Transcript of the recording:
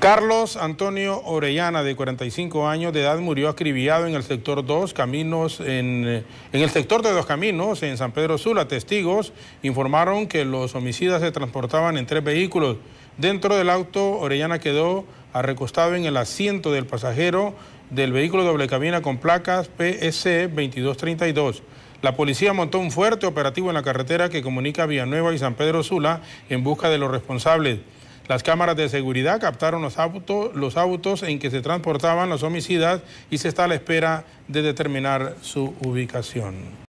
Carlos Antonio Orellana, de 45 años de edad, murió acribillado en el sector dos Caminos, en, el sector de Dos Caminos, en San Pedro Sula. Testigos informaron que los homicidas se transportaban en tres vehículos. Dentro del auto, Orellana quedó recostado en el asiento del pasajero del vehículo doble cabina con placas PSC 2232. La policía montó un fuerte operativo en la carretera que comunica Villanueva y San Pedro Sula en busca de los responsables. Las cámaras de seguridad captaron los autos, en que se transportaban los homicidas y se está a la espera de determinar su ubicación.